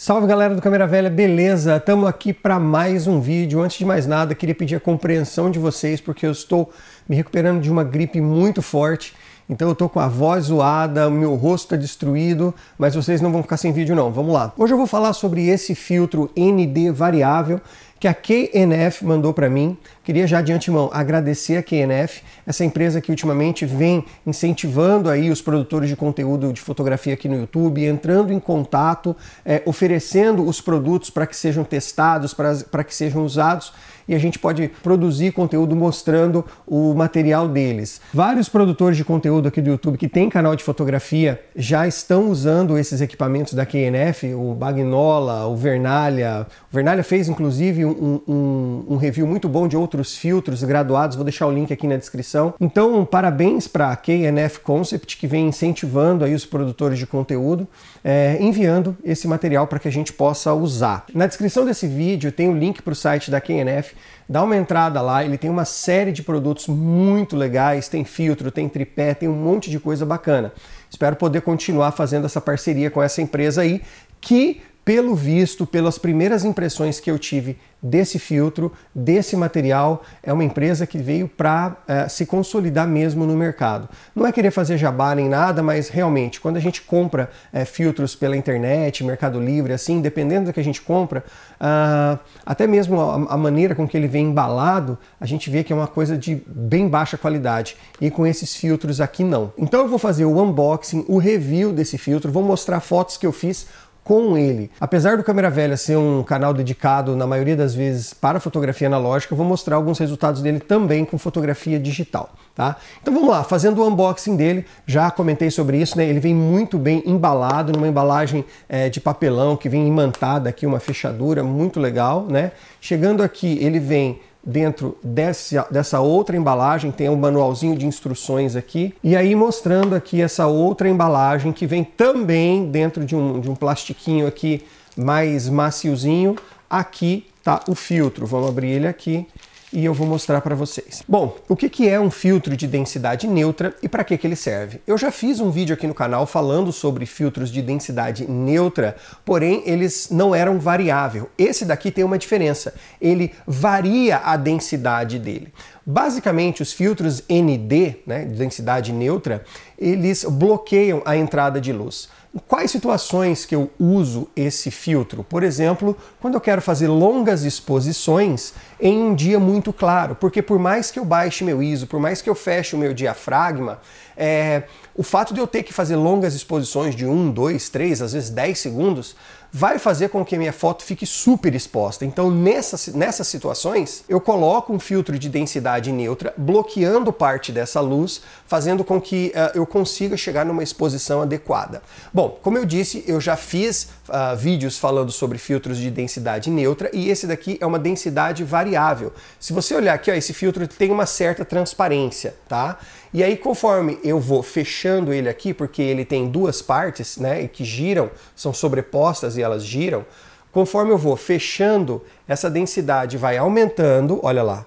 Salve galera do Câmera Velha, beleza? Estamos aqui para mais um vídeo. Antes de mais nada, queria pedir a compreensão de vocês porque eu estou me recuperando de uma gripe muito forte então eu tô com a voz zoada, o meu rosto tá destruído, mas vocês não vão ficar sem vídeo não. Vamos lá. Hoje eu vou falar sobre esse filtro ND variável que a KNF mandou para mim. Queria já de antemão agradecer a KNF, essa empresa que ultimamente vem incentivando aí os produtores de conteúdo de fotografia aqui no YouTube, entrando em contato, é, oferecendo os produtos para que sejam testados, para que sejam usados e a gente pode produzir conteúdo mostrando o material deles. Vários produtores de conteúdo aqui do YouTube que tem canal de fotografia já estão usando esses equipamentos da KNF, o Bagnola, o Vernalha. O Vernalha fez inclusive um, um, um review muito bom de outros filtros graduados, vou deixar o link aqui na descrição. Então, parabéns para a KNF Concept que vem incentivando aí os produtores de conteúdo, é, enviando esse material para que a gente possa usar. Na descrição desse vídeo tem o um link para o site da KNF Dá uma entrada lá, ele tem uma série de produtos muito legais, tem filtro, tem tripé, tem um monte de coisa bacana. Espero poder continuar fazendo essa parceria com essa empresa aí que pelo visto, pelas primeiras impressões que eu tive desse filtro, desse material, é uma empresa que veio para eh, se consolidar mesmo no mercado. Não é querer fazer jabá nem nada, mas realmente, quando a gente compra eh, filtros pela internet, Mercado Livre, assim, dependendo do que a gente compra, uh, até mesmo a, a, maneira com que ele vem embalado, a gente vê que é uma coisa de bem baixa qualidade. E com esses filtros aqui, não. Então eu vou fazer o unboxing, o review desse filtro, vou mostrar fotos que eu fiz com ele. Apesar do Câmera Velha ser um canal dedicado, na maioria das vezes, para fotografia analógica, eu vou mostrar alguns resultados dele também com fotografia digital. Tá? Então vamos lá, fazendo o unboxing dele, já comentei sobre isso, né? ele vem muito bem embalado, numa embalagem é, de papelão que vem imantada aqui, uma fechadura muito legal. né? Chegando aqui, ele vem dentro dessa, dessa outra embalagem, tem um manualzinho de instruções aqui, e aí mostrando aqui essa outra embalagem que vem também dentro de um, de um plastiquinho aqui mais maciozinho. Aqui tá o filtro, vamos abrir ele aqui e eu vou mostrar para vocês. Bom, o que, que é um filtro de densidade neutra e para que, que ele serve? Eu já fiz um vídeo aqui no canal falando sobre filtros de densidade neutra, porém eles não eram variável. Esse daqui tem uma diferença, ele varia a densidade dele. Basicamente, os filtros ND, né, de densidade neutra, eles bloqueiam a entrada de luz quais situações que eu uso esse filtro? Por exemplo, quando eu quero fazer longas exposições em um dia muito claro, porque por mais que eu baixe meu ISO, por mais que eu feche o meu diafragma, é, o fato de eu ter que fazer longas exposições de 1, 2, 3, às vezes 10 segundos, vai fazer com que a minha foto fique super exposta. Então, nessas, nessas situações, eu coloco um filtro de densidade neutra, bloqueando parte dessa luz, fazendo com que uh, eu consiga chegar numa exposição adequada. Bom, como eu disse, eu já fiz uh, vídeos falando sobre filtros de densidade neutra e esse daqui é uma densidade variável. Se você olhar aqui, ó, esse filtro tem uma certa transparência, tá? E aí, conforme eu vou fechando ele aqui, porque ele tem duas partes, né, que giram, são sobrepostas e elas giram, conforme eu vou fechando, essa densidade vai aumentando, olha lá.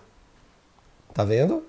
Tá vendo?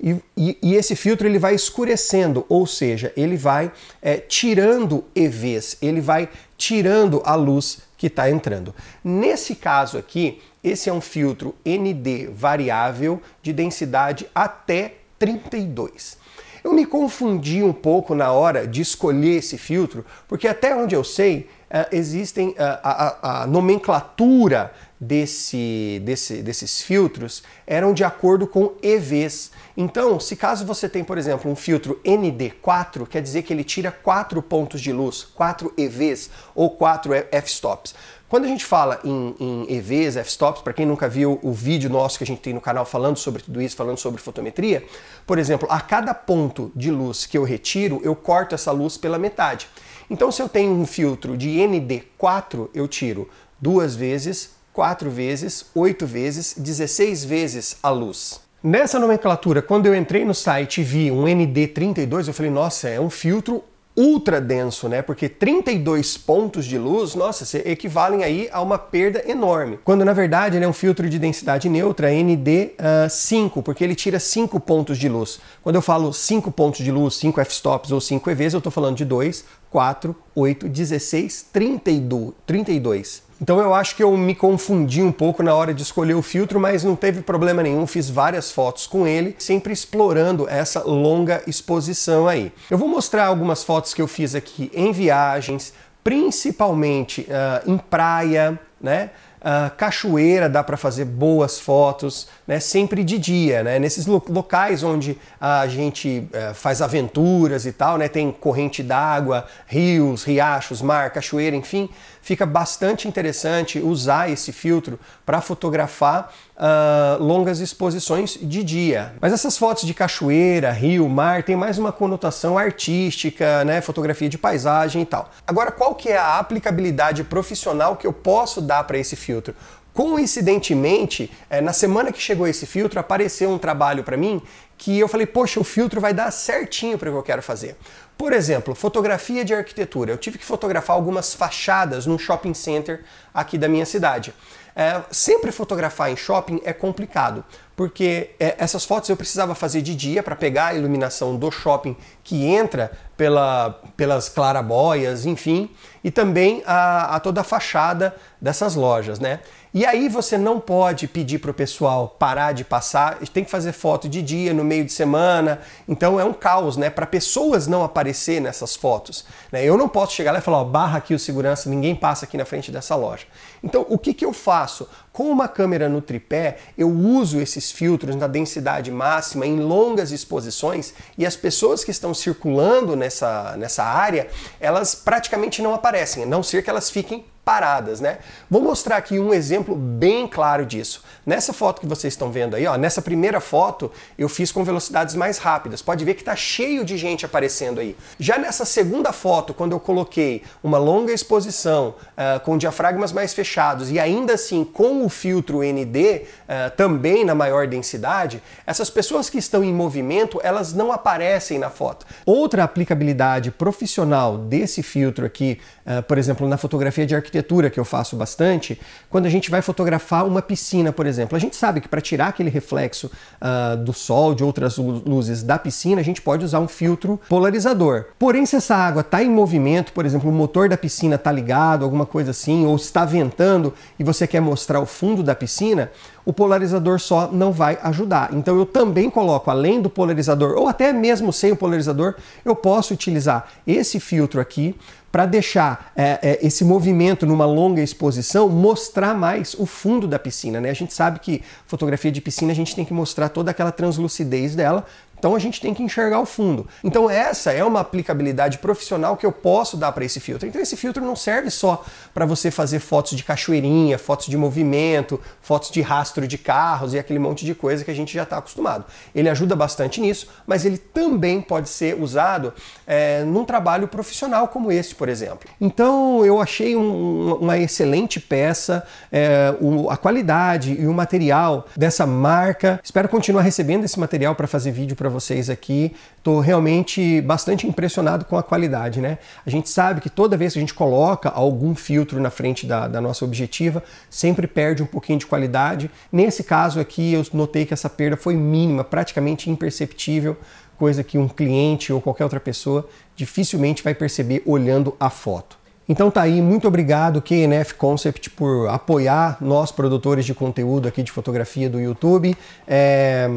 E, e, e esse filtro ele vai escurecendo, ou seja, ele vai é, tirando EVs, ele vai tirando a luz que está entrando. Nesse caso aqui, esse é um filtro ND variável de densidade até 32. Eu me confundi um pouco na hora de escolher esse filtro, porque até onde eu sei, é, existem é, a, a, a nomenclatura desse, desse, desses filtros eram de acordo com EVs. Então, se caso você tem, por exemplo, um filtro ND4, quer dizer que ele tira quatro pontos de luz, quatro EVs ou quatro f-stops. Quando a gente fala em, em EVs, f-stops, para quem nunca viu o vídeo nosso que a gente tem no canal falando sobre tudo isso, falando sobre fotometria, por exemplo, a cada ponto de luz que eu retiro, eu corto essa luz pela metade. Então, se eu tenho um filtro de ND4, eu tiro duas vezes, quatro vezes, oito vezes, 16 vezes a luz. Nessa nomenclatura, quando eu entrei no site e vi um ND32, eu falei, nossa, é um filtro ultra denso, né? Porque 32 pontos de luz, nossa, equivalem aí a uma perda enorme. Quando na verdade ele é um filtro de densidade neutra ND5, uh, ah, porque ele tira 5 pontos de luz. Quando eu falo 5 pontos de luz, 5 f-stops ou 5 EVs, eu tô falando de 2, 4, 8, 16, 32. Então eu acho que eu me confundi um pouco na hora de escolher o filtro, mas não teve problema nenhum, fiz várias fotos com ele, sempre explorando essa longa exposição aí. Eu vou mostrar algumas fotos que eu fiz aqui em viagens, principalmente uh, em praia, né? Uh, cachoeira dá para fazer boas fotos, né? sempre de dia, né? nesses locais onde a gente uh, faz aventuras e tal, né? tem corrente d'água, rios, riachos, mar, cachoeira, enfim, fica bastante interessante usar esse filtro para fotografar uh, longas exposições de dia. Mas essas fotos de cachoeira, rio, mar, tem mais uma conotação artística, né? Fotografia de paisagem e tal. Agora, qual que é a aplicabilidade profissional que eu posso dar para esse filtro? Coincidentemente, eh, na semana que chegou esse filtro, apareceu um trabalho para mim que eu falei, poxa, o filtro vai dar certinho para o que eu quero fazer. Por exemplo, fotografia de arquitetura. Eu tive que fotografar algumas fachadas num shopping center aqui da minha cidade. É, sempre fotografar em shopping é complicado, porque é, essas fotos eu precisava fazer de dia para pegar a iluminação do shopping que entra pela, pelas clarabóias, enfim e também a, a toda a fachada dessas lojas, né? E aí você não pode pedir para o pessoal parar de passar, tem que fazer foto de dia, no meio de semana, então é um caos, né? Para pessoas não aparecer nessas fotos. Né? Eu não posso chegar lá e falar, ó, barra aqui o segurança, ninguém passa aqui na frente dessa loja. Então o que, que eu faço? Com uma câmera no tripé, eu uso esses filtros na densidade máxima em longas exposições e as pessoas que estão circulando nessa, nessa área, elas praticamente não aparecem a não ser que elas fiquem paradas, né? Vou mostrar aqui um exemplo bem claro disso. Nessa foto que vocês estão vendo aí, ó, nessa primeira foto eu fiz com velocidades mais rápidas. Pode ver que tá cheio de gente aparecendo aí. Já nessa segunda foto, quando eu coloquei uma longa exposição uh, com diafragmas mais fechados e ainda assim com o filtro ND uh, eh, também na maior densidade, essas pessoas que estão em movimento, elas não aparecem na foto. Outra aplicabilidade profissional desse filtro aqui, uh, por exemplo, na fotografia de arquitetura arquitetura, que eu faço bastante, quando a gente vai fotografar uma piscina, por exemplo. A gente sabe que para tirar aquele reflexo uh, do sol, de outras luzes da piscina, a gente pode usar um filtro polarizador. Porém, se essa água está em movimento, por exemplo, o motor da piscina está ligado, alguma coisa assim, ou está ventando e você quer mostrar o fundo da piscina, o polarizador só não vai ajudar. Então eu também coloco, além do polarizador, ou até mesmo sem o polarizador, eu posso utilizar esse filtro aqui para deixar é, é, esse movimento numa longa exposição mostrar mais o fundo da piscina. Né? A gente sabe que fotografia de piscina a gente tem que mostrar toda aquela translucidez dela então a gente tem que enxergar o fundo. Então essa é uma aplicabilidade profissional que eu posso dar para esse filtro. Então esse filtro não serve só para você fazer fotos de cachoeirinha, fotos de movimento, fotos de rastro de carros e aquele monte de coisa que a gente já está acostumado. Ele ajuda bastante nisso, mas ele também pode ser usado é, num trabalho profissional como esse, por exemplo. Então eu achei um, uma excelente peça, é, o, a qualidade e o material dessa marca. Espero continuar recebendo esse material para fazer vídeo para vocês aqui. Estou realmente bastante impressionado com a qualidade, né? A gente sabe que toda vez que a gente coloca algum filtro na frente da, da nossa objetiva, sempre perde um pouquinho de qualidade. Nesse caso aqui, eu notei que essa perda foi mínima, praticamente imperceptível coisa que um cliente ou qualquer outra pessoa dificilmente vai perceber olhando a foto. Então tá aí, muito obrigado QNF Concept por apoiar nós produtores de conteúdo aqui de fotografia do YouTube. É...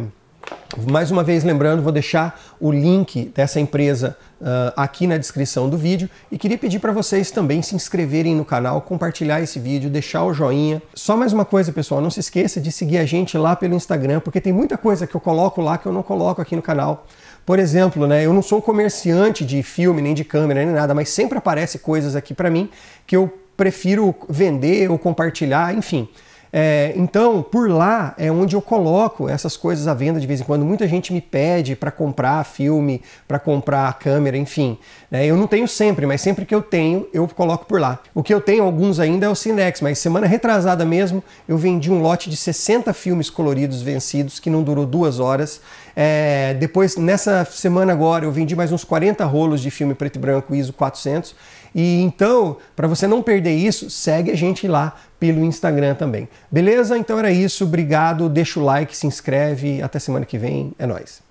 Mais uma vez lembrando, vou deixar o link dessa empresa uh, aqui na descrição do vídeo e queria pedir para vocês também se inscreverem no canal, compartilhar esse vídeo, deixar o joinha. Só mais uma coisa, pessoal, não se esqueça de seguir a gente lá pelo Instagram, porque tem muita coisa que eu coloco lá que eu não coloco aqui no canal. Por exemplo, né, eu não sou comerciante de filme, nem de câmera, nem nada, mas sempre aparece coisas aqui para mim que eu prefiro vender ou compartilhar, enfim. É, então, por lá é onde eu coloco essas coisas à venda de vez em quando. Muita gente me pede para comprar filme, para comprar câmera, enfim. Né? eu não tenho sempre, mas sempre que eu tenho, eu coloco por lá. O que eu tenho, alguns ainda, é o Cinex, mas semana retrasada mesmo, eu vendi um lote de 60 filmes coloridos vencidos, que não durou duas horas. É, depois, nessa semana agora, eu vendi mais uns 40 rolos de filme preto e branco ISO 400 e então, para você não perder isso, segue a gente lá pelo Instagram também. Beleza? Então era isso. Obrigado. Deixa o like, se inscreve. Até semana que vem. É nós.